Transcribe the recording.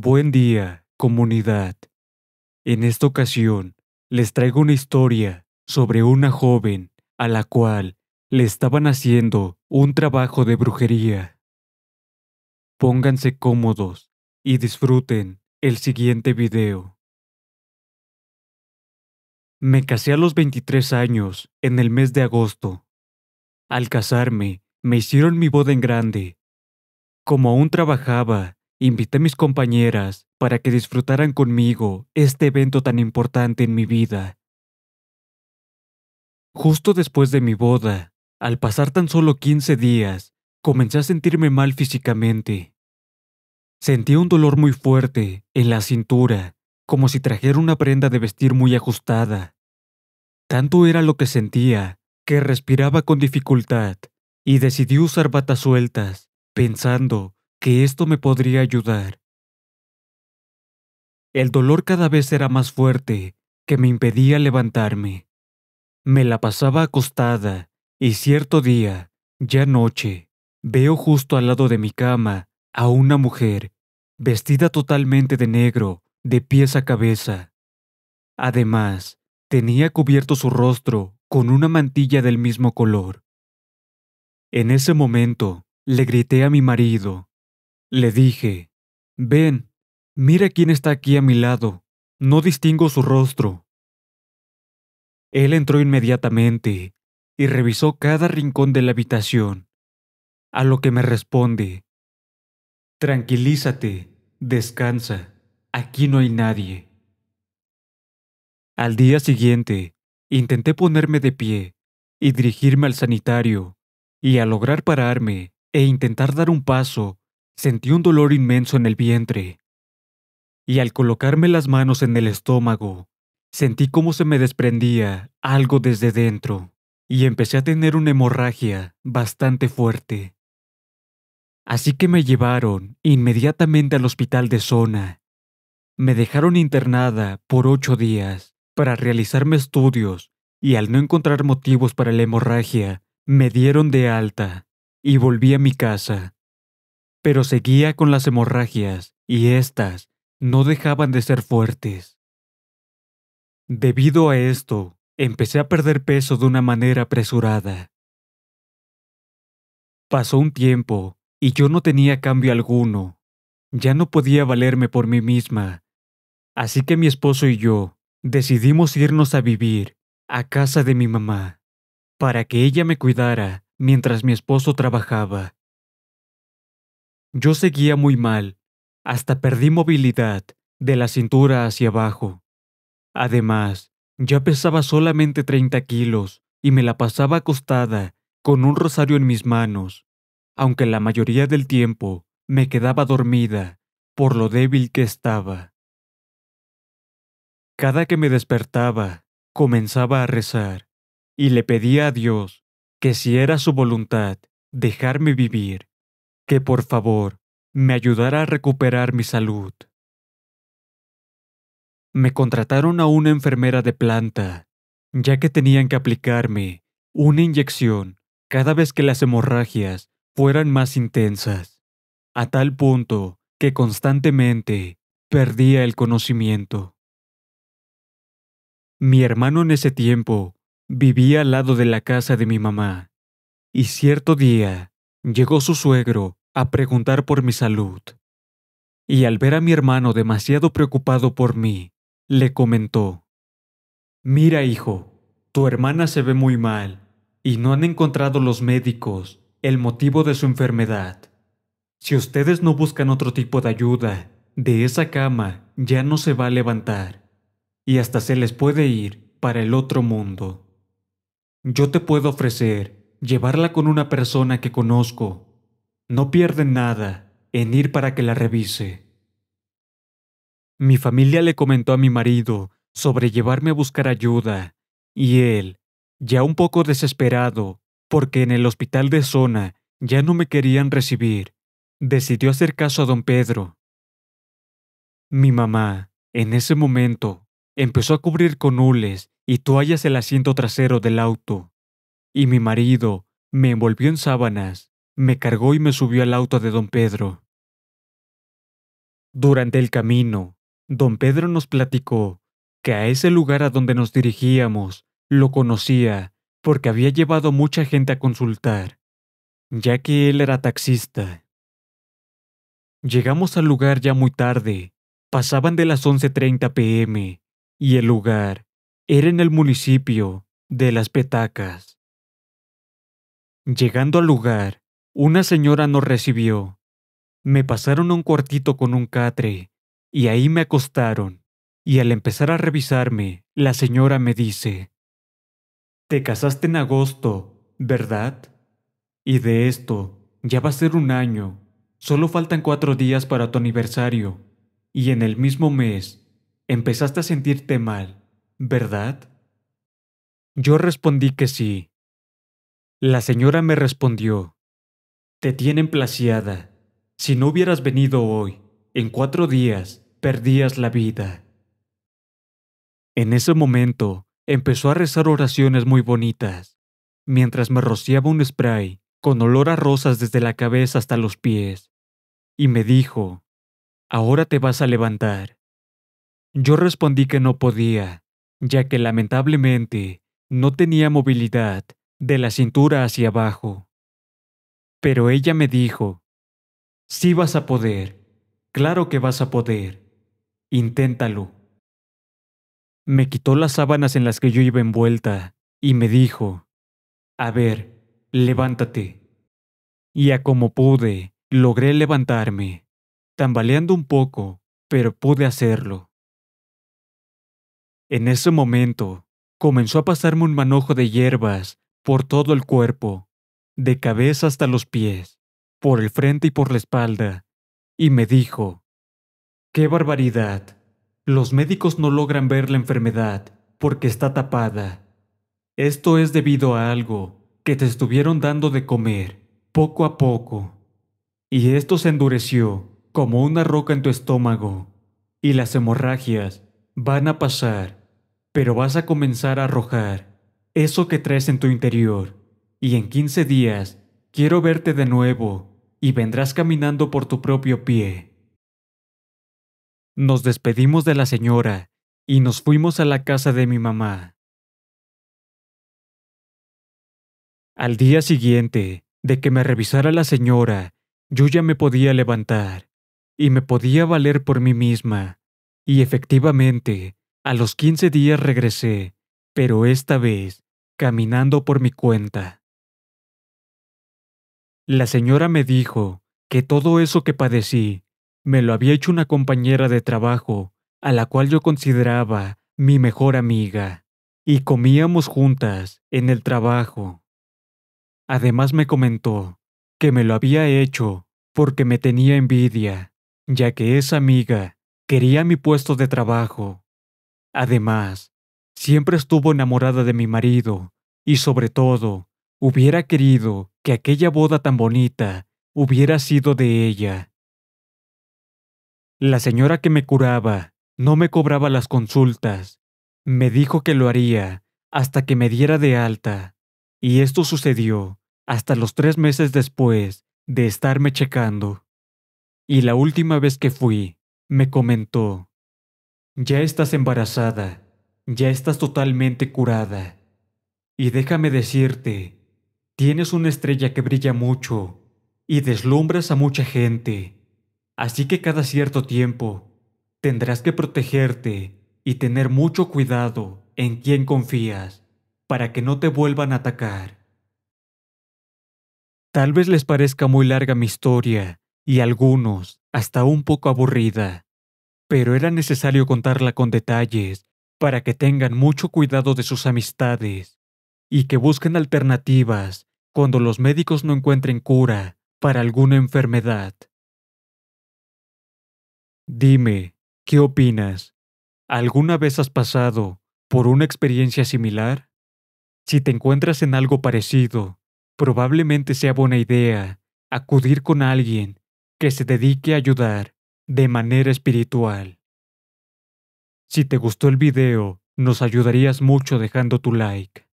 Buen día, comunidad. En esta ocasión les traigo una historia sobre una joven a la cual le estaban haciendo un trabajo de brujería. Pónganse cómodos y disfruten el siguiente video. Me casé a los 23 años en el mes de agosto. Al casarme, me hicieron mi boda en grande. Como aún trabajaba Invité a mis compañeras para que disfrutaran conmigo este evento tan importante en mi vida. Justo después de mi boda, al pasar tan solo 15 días, comencé a sentirme mal físicamente. Sentí un dolor muy fuerte en la cintura, como si trajera una prenda de vestir muy ajustada. Tanto era lo que sentía que respiraba con dificultad y decidí usar batas sueltas, pensando que esto me podría ayudar. El dolor cada vez era más fuerte, que me impedía levantarme. Me la pasaba acostada, y cierto día, ya noche, veo justo al lado de mi cama a una mujer, vestida totalmente de negro, de pies a cabeza. Además, tenía cubierto su rostro con una mantilla del mismo color. En ese momento, le grité a mi marido, le dije, Ven, mira quién está aquí a mi lado. No distingo su rostro. Él entró inmediatamente y revisó cada rincón de la habitación, a lo que me responde, Tranquilízate, descansa, aquí no hay nadie. Al día siguiente, intenté ponerme de pie y dirigirme al sanitario, y al lograr pararme e intentar dar un paso, Sentí un dolor inmenso en el vientre. Y al colocarme las manos en el estómago, sentí como se me desprendía algo desde dentro y empecé a tener una hemorragia bastante fuerte. Así que me llevaron inmediatamente al hospital de zona. Me dejaron internada por ocho días para realizarme estudios y al no encontrar motivos para la hemorragia, me dieron de alta y volví a mi casa pero seguía con las hemorragias y éstas no dejaban de ser fuertes. Debido a esto, empecé a perder peso de una manera apresurada. Pasó un tiempo y yo no tenía cambio alguno. Ya no podía valerme por mí misma. Así que mi esposo y yo decidimos irnos a vivir a casa de mi mamá para que ella me cuidara mientras mi esposo trabajaba. Yo seguía muy mal, hasta perdí movilidad, de la cintura hacia abajo. Además, ya pesaba solamente 30 kilos y me la pasaba acostada, con un rosario en mis manos, aunque la mayoría del tiempo me quedaba dormida, por lo débil que estaba. Cada que me despertaba, comenzaba a rezar, y le pedía a Dios que si era su voluntad, dejarme vivir, que por favor me ayudara a recuperar mi salud. Me contrataron a una enfermera de planta, ya que tenían que aplicarme una inyección cada vez que las hemorragias fueran más intensas, a tal punto que constantemente perdía el conocimiento. Mi hermano en ese tiempo vivía al lado de la casa de mi mamá, y cierto día llegó su suegro a preguntar por mi salud. Y al ver a mi hermano demasiado preocupado por mí, le comentó, Mira hijo, tu hermana se ve muy mal, y no han encontrado los médicos el motivo de su enfermedad. Si ustedes no buscan otro tipo de ayuda, de esa cama ya no se va a levantar, y hasta se les puede ir para el otro mundo. Yo te puedo ofrecer llevarla con una persona que conozco. No pierden nada en ir para que la revise. Mi familia le comentó a mi marido sobre llevarme a buscar ayuda, y él, ya un poco desesperado, porque en el hospital de zona ya no me querían recibir, decidió hacer caso a don Pedro. Mi mamá, en ese momento, empezó a cubrir con hules y toallas el asiento trasero del auto y mi marido me envolvió en sábanas, me cargó y me subió al auto de don Pedro. Durante el camino, don Pedro nos platicó que a ese lugar a donde nos dirigíamos lo conocía porque había llevado mucha gente a consultar, ya que él era taxista. Llegamos al lugar ya muy tarde, pasaban de las 11.30 pm, y el lugar era en el municipio de Las Petacas. Llegando al lugar, una señora nos recibió. Me pasaron a un cuartito con un catre, y ahí me acostaron, y al empezar a revisarme, la señora me dice, Te casaste en agosto, ¿verdad? Y de esto, ya va a ser un año, solo faltan cuatro días para tu aniversario, y en el mismo mes, empezaste a sentirte mal, ¿verdad? Yo respondí que sí, la señora me respondió, Te tienen placiada. Si no hubieras venido hoy, en cuatro días, perdías la vida. En ese momento, empezó a rezar oraciones muy bonitas, mientras me rociaba un spray con olor a rosas desde la cabeza hasta los pies, y me dijo, Ahora te vas a levantar. Yo respondí que no podía, ya que lamentablemente no tenía movilidad de la cintura hacia abajo. Pero ella me dijo, sí vas a poder, claro que vas a poder, inténtalo. Me quitó las sábanas en las que yo iba envuelta y me dijo, a ver, levántate. Y a como pude, logré levantarme, tambaleando un poco, pero pude hacerlo. En ese momento, comenzó a pasarme un manojo de hierbas por todo el cuerpo, de cabeza hasta los pies, por el frente y por la espalda, y me dijo, ¡Qué barbaridad! Los médicos no logran ver la enfermedad porque está tapada. Esto es debido a algo que te estuvieron dando de comer, poco a poco. Y esto se endureció como una roca en tu estómago. Y las hemorragias van a pasar, pero vas a comenzar a arrojar eso que traes en tu interior, y en 15 días quiero verte de nuevo, y vendrás caminando por tu propio pie. Nos despedimos de la señora y nos fuimos a la casa de mi mamá. Al día siguiente, de que me revisara la señora, yo ya me podía levantar y me podía valer por mí misma. Y efectivamente, a los 15 días regresé pero esta vez caminando por mi cuenta. La señora me dijo que todo eso que padecí me lo había hecho una compañera de trabajo a la cual yo consideraba mi mejor amiga, y comíamos juntas en el trabajo. Además me comentó que me lo había hecho porque me tenía envidia, ya que esa amiga quería mi puesto de trabajo. Además, Siempre estuvo enamorada de mi marido, y sobre todo, hubiera querido que aquella boda tan bonita hubiera sido de ella. La señora que me curaba no me cobraba las consultas. Me dijo que lo haría hasta que me diera de alta, y esto sucedió hasta los tres meses después de estarme checando. Y la última vez que fui, me comentó, ya estás embarazada, ya estás totalmente curada. Y déjame decirte, tienes una estrella que brilla mucho y deslumbras a mucha gente. Así que cada cierto tiempo tendrás que protegerte y tener mucho cuidado en quién confías para que no te vuelvan a atacar. Tal vez les parezca muy larga mi historia y algunos hasta un poco aburrida, pero era necesario contarla con detalles para que tengan mucho cuidado de sus amistades y que busquen alternativas cuando los médicos no encuentren cura para alguna enfermedad. Dime, ¿qué opinas? ¿Alguna vez has pasado por una experiencia similar? Si te encuentras en algo parecido, probablemente sea buena idea acudir con alguien que se dedique a ayudar de manera espiritual. Si te gustó el video, nos ayudarías mucho dejando tu like.